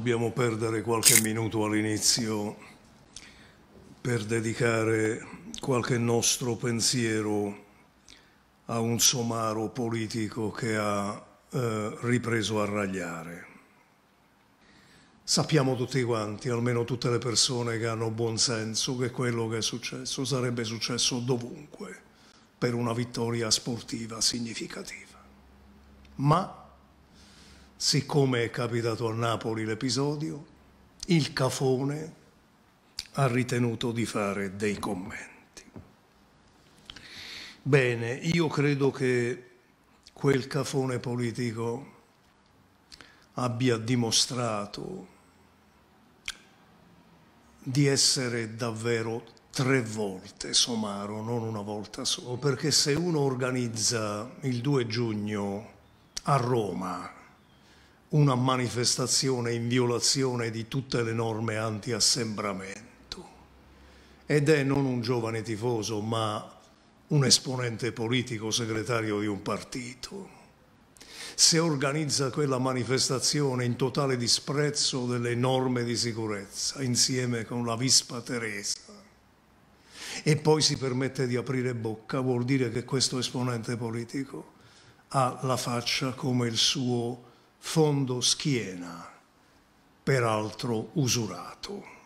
Dobbiamo perdere qualche minuto all'inizio per dedicare qualche nostro pensiero a un somaro politico che ha eh, ripreso a ragliare. Sappiamo tutti quanti, almeno tutte le persone che hanno buon senso, che quello che è successo sarebbe successo dovunque per una vittoria sportiva significativa. Ma siccome è capitato a Napoli l'episodio, il cafone ha ritenuto di fare dei commenti. Bene, io credo che quel cafone politico abbia dimostrato di essere davvero tre volte somaro, non una volta solo, perché se uno organizza il 2 giugno a Roma una manifestazione in violazione di tutte le norme anti-assembramento. Ed è non un giovane tifoso, ma un esponente politico segretario di un partito. Se organizza quella manifestazione in totale disprezzo delle norme di sicurezza, insieme con la vispa Teresa, e poi si permette di aprire bocca, vuol dire che questo esponente politico ha la faccia come il suo fondo schiena, peraltro usurato.